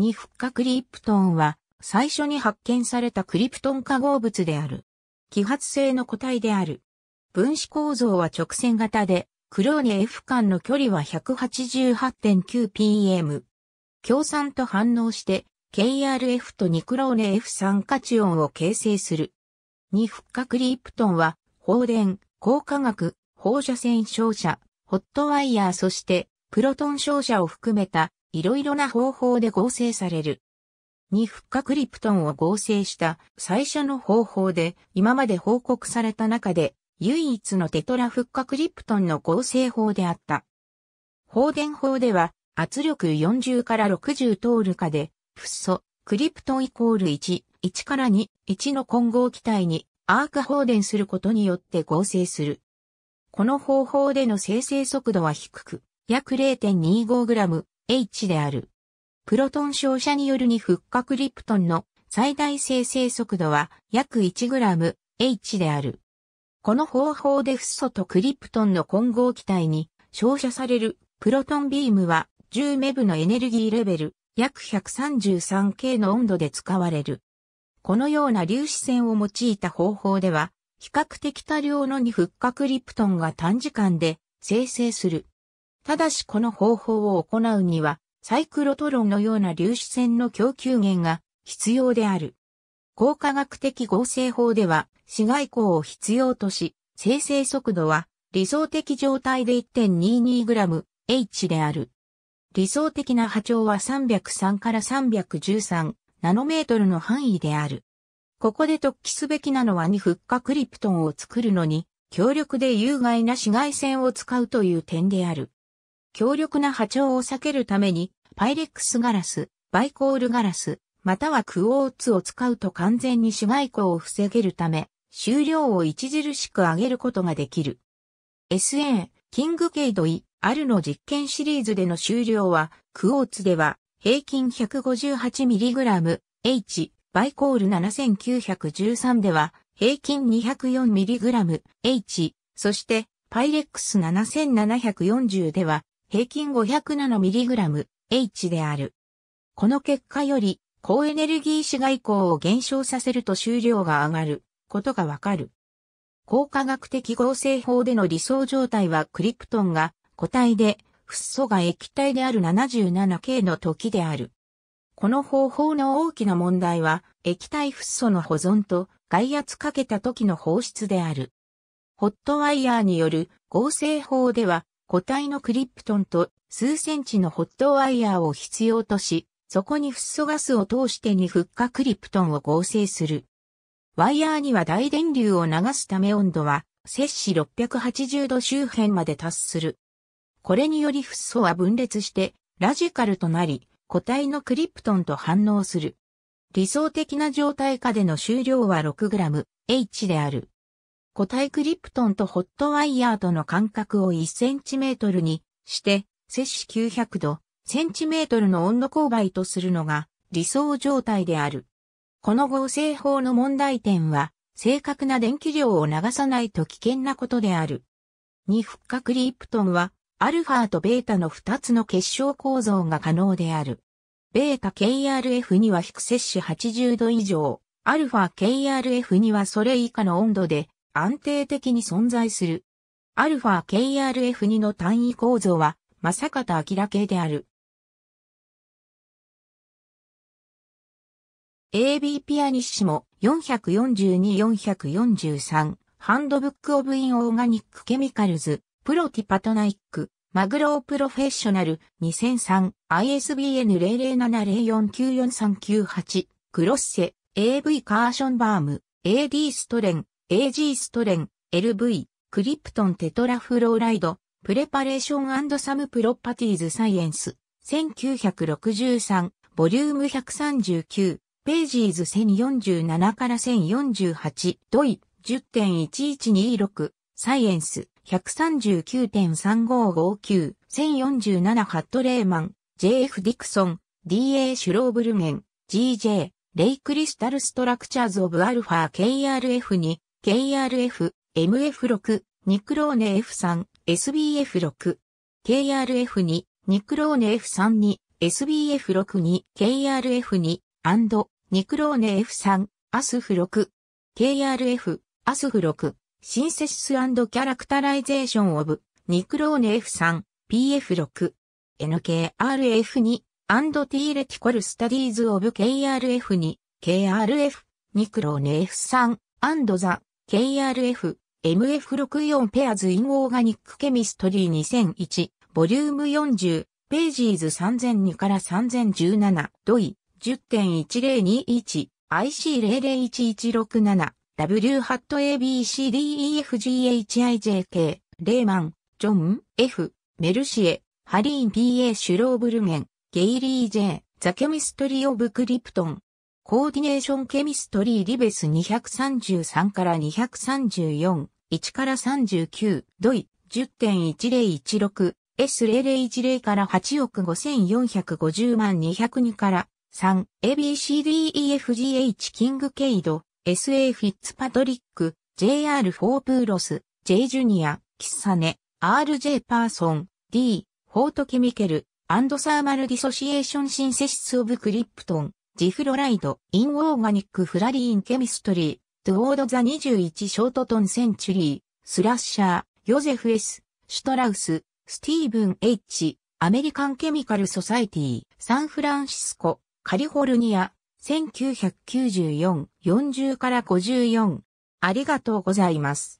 にッカクリプトンは、最初に発見されたクリプトン化合物である。揮発性の個体である。分子構造は直線型で、クローネ F 間の距離は 188.9pm。強酸と反応して、KRF とニクローネ F 酸化チオンを形成する。2フッ化クリプトンは、放電、光化学、放射線照射、ホットワイヤーそして、プロトン照射を含めたいろいろな方法で合成される。二フッ化クリプトンを合成した最初の方法で今まで報告された中で唯一のテトラフッ化クリプトンの合成法であった。放電法では圧力40から60通るか下でフッ素、クリプトンイコール1、1から2、1の混合気体にアーク放電することによって合成する。この方法での生成速度は低く、約 0.25g H である。プロトン照射による二復活化クリプトンの最大生成速度は約 1g H である。この方法でフッ素とクリプトンの混合気体に照射されるプロトンビームは10メブのエネルギーレベル約 133K の温度で使われる。このような粒子線を用いた方法では比較的多量の二復活化クリプトンが短時間で生成する。ただしこの方法を行うには、サイクロトロンのような粒子線の供給源が必要である。高科学的合成法では、紫外光を必要とし、生成速度は理想的状態で 1.22g/h である。理想的な波長は303から313ナノメートルの範囲である。ここで突起すべきなのは2フッ化クリプトンを作るのに、強力で有害な紫外線を使うという点である。強力な波長を避けるために、パイレックスガラス、バイコールガラス、またはクオーツを使うと完全に紫外光を防げるため、収量を著しく上げることができる。SA、キングケイドイ、あるの実験シリーズでの収量は、クオーツでは平均 158mg、H、バイコール7913では平均 204mg、H、そしてパイレックス7740では平均 507mg H である。この結果より、高エネルギー紫外光を減少させると収量が上がることがわかる。高化学的合成法での理想状態はクリプトンが固体で、フッ素が液体である 77K の時である。この方法の大きな問題は、液体フッ素の保存と外圧かけた時の放出である。ホットワイヤーによる合成法では、固体のクリプトンと数センチのホットワイヤーを必要とし、そこにフッ素ガスを通してにフッ化クリプトンを合成する。ワイヤーには大電流を流すため温度は摂氏680度周辺まで達する。これによりフッ素は分裂してラジカルとなり固体のクリプトンと反応する。理想的な状態下での収量は 6g H である。固体クリプトンとホットワイヤーとの間隔を 1cm にして、摂氏900度、トルの温度勾配とするのが理想状態である。この合成法の問題点は、正確な電気量を流さないと危険なことである。二フックリプトンは、アルファとベータの2つの結晶構造が可能である。ベータ KRF には低摂氏80度以上、アルファ KRF にはそれ以下の温度で安定的に存在する。アルファ KRF2 の単位構造は、まさか方明系である。AB ピアニッシモ442-443ハンドブックオブインオーガニックケミカルズプロティパトナイックマグロープロフェッショナル2 0 0 3 i s b n 0 0 7 0 4 9 4 3 9 8クロッセ AV カーションバーム AD ストレン AG ストレン、LV、クリプトンテトラフローライド、プレパレーションサムプロパティーズサイエンス、1963、ボリューム139、ページーズ1047から1048、ドイ、10.1126、サイエンス、139.3559、1047ハットレーマン、JF ディクソン、DA シュローブルメン、GJ、レイクリスタルストラクチャーズオブアルファ KRF に、KRF、MF6、ニクローネ F3、SBF6、KRF2、ニクローネ F3 に、SBF6 に、KRF ドニクローネ F3、アスフ6、KRF、アスフ6、シンセシスキャラクタライゼーションオブ、ニクローネ F3、PF6、NKRF2、アンドティーレティコルスタディーズオブ KRF2、KRF、ニクローネ F3、アンドザ、KRF、MF64 ペアズ・イン・オーガニック・ケミストリー2001、ボリューム40、ページーズ3002から3017、ドイ、10.1021、IC001167、W h a t ABCDEFGHIJK、レーマン、ジョン、F、メルシエ、ハリーン PA シュローブルゲン、ゲイリー J、ザ・ケミストリー・オブ・クリプトン。コーディネーションケミストリーリベス233から234、1から39、ドイ、10.1016、S0010 から8億5450万202から3、ABCDEFGH キングケイド、SA フィッツパトリック、JR フォープーロス、J ジュニア、キッサネ、RJ パーソン、D、フォートケミケル、アンドサーマルディソシエーションシンセシスオブクリプトン。ジフロライド、インオーガニックフラリーンケミストリー、トゥオードザ21ショートトンセンチュリー、スラッシャー、ヨゼフ S、シュトラウス、スティーブン H、アメリカンケミカルソサイティ、サンフランシスコ、カリフォルニア、1994、40から54。ありがとうございます。